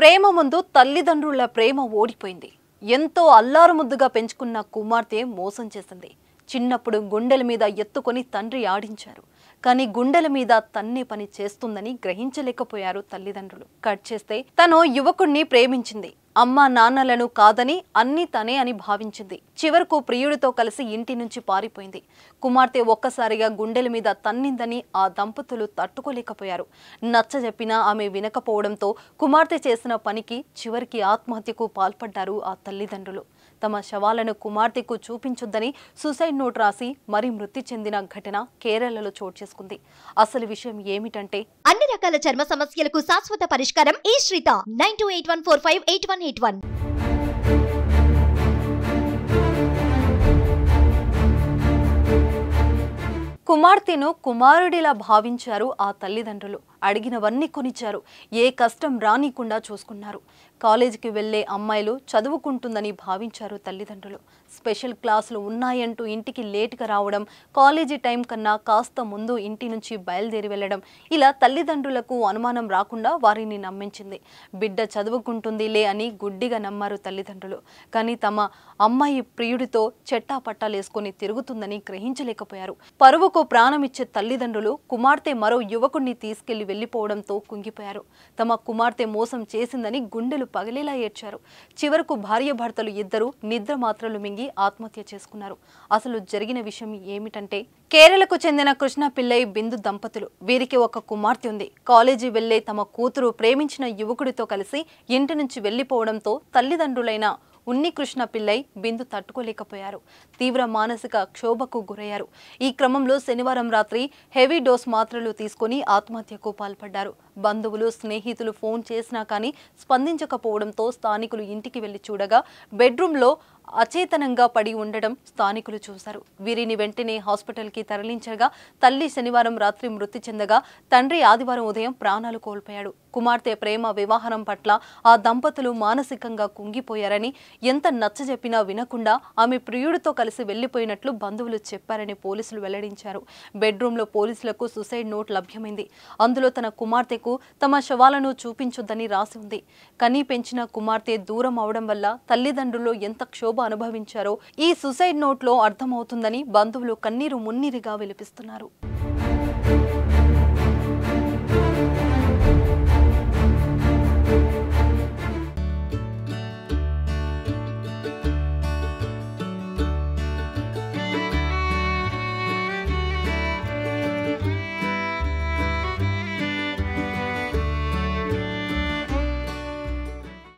ప్రేమ ముందు తల్లిదండ్రుల ప్రేమ ఓడిపోయింది ఎంతో అల్లారు ముద్దుగా పెంచుకున్న కుమార్తె మోసం చేసింది చిన్నప్పుడు గుండెల మీద ఎత్తుకొని తండ్రి ఆడించారు కానీ గుండెల మీద తన్నే పని చేస్తుందని గ్రహించలేకపోయారు తల్లిదండ్రులు కట్ చేస్తే తను యువకుణ్ణి ప్రేమించింది అమ్మ నాన్నలను కాదని అన్ని తనే అని భావించింది చివరకు ప్రియుడితో కలిసి ఇంటి నుంచి పారిపోయింది కుమార్తె ఒక్కసారిగా గుండెల మీద తన్నిందని ఆ దంపతులు తట్టుకోలేకపోయారు నచ్చ చెప్పినా ఆమె వినకపోవడంతో కుమార్తె చేసిన పనికి చివరికి ఆత్మహత్యకు పాల్పడ్డారు ఆ తల్లిదండ్రులు తమ శవాలను కుమార్తెకు చూపించొద్దని సూసైడ్ నోట్ రాసి మరీ మృతి చెందిన ఘటన కేరళలో చోటు చేసుకుంది అసలు విషయం ఏమిటంటే అన్ని రకాల చర్మ సమస్యలకు శాశ్వత పరిష్కారం ఈ శ్రీత nine two eight one four five eight one eight one కుమార్తెను కుమారుడిలా భావించారు ఆ తల్లిదండ్రులు అడిగినవన్నీ కొనిచ్చారు ఏ కష్టం రానికుండా చూసుకున్నారు కాలేజీకి వెళ్లే అమ్మాయిలు చదువుకుంటుందని భావించారు తల్లిదండ్రులు స్పెషల్ క్లాసులు ఉన్నాయంటూ ఇంటికి లేటుగా రావడం కాలేజీ టైం కన్నా కాస్త ముందు ఇంటి నుంచి బయలుదేరి వెళ్లడం ఇలా తల్లిదండ్రులకు అనుమానం రాకుండా వారిని నమ్మించింది బిడ్డ చదువుకుంటుందిలే అని గుడ్డిగా నమ్మారు తల్లిదండ్రులు కానీ తమ అమ్మాయి ప్రియుడితో చెట్టా పట్టాలేసుకుని తిరుగుతుందని గ్రహించలేకపోయారు పరువుకు ప్రాణమిచ్చే తల్లిదండ్రులు కుమార్తె మరో యువకుణ్ణి తీసుకెళ్లి వెళ్లిపోవడంతో కుంగిపోయారు తమ కుమార్తె మోసం చేసిందని గుండెలు పగిలేలా ఏడ్చారు చివరకు భార్య భర్తలు ఇద్దరు నిద్ర మాత్రలు మింగి ఆత్మహత్య చేసుకున్నారు అసలు జరిగిన విషయం ఏమిటంటే కేరళకు చెందిన కృష్ణ పిల్లై బిందు దంపతులు వీరికి ఒక కుమార్తె ఉంది కాలేజీ వెళ్లే తమ కూతురు ప్రేమించిన యువకుడితో కలిసి ఇంటి నుంచి వెళ్లిపోవడంతో తల్లిదండ్రులైన ఉన్ని కృష్ణ పిల్లై బిందు తట్టుకోలేకపోయారు తీవ్ర మానసిక క్షోభకు గురయ్యారు ఈ క్రమంలో శనివారం రాత్రి హెవీ డోస్ మాత్రలు తీసుకుని ఆత్మహత్యకు పాల్పడ్డారు బంధువులు స్నేహితులు ఫోన్ చేసినా కానీ స్పందించకపోవడంతో స్థానికులు ఇంటికి వెళ్లి చూడగా బెడ్రూమ్లో అచేతనంగా పడి ఉండడం స్థానికులు చూశారు వీరిని వెంటనే హాస్పిటల్కి తరలించగా తల్లి శనివారం రాత్రి మృతి చెందగా తండ్రి ఆదివారం ఉదయం ప్రాణాలు కోల్పోయాడు కుమార్తె ప్రేమ వివాహం పట్ల ఆ దంపతులు మానసికంగా కుంగిపోయారని ఎంత నచ్చజెప్పినా వినకుండా ఆమె ప్రియుడితో కలిసి వెళ్లిపోయినట్లు బంధువులు చెప్పారని పోలీసులు వెల్లడించారు బెడ్రూమ్లో పోలీసులకు సూసైడ్ నోట్ లభ్యమైంది అందులో తన కుమార్తెకు తల్లులకు తమ శవాలను చూపించొద్దని రాసి ఉంది కనీ పెంచిన కుమార్తె దూరం అవడం వల్ల తల్లిదండ్రులు ఎంత క్షోభ అనుభవించారో ఈ సుసైడ్ నోట్లో అర్థమవుతుందని బంధువులు కన్నీరు మున్నీరుగా విలిపిస్తున్నారు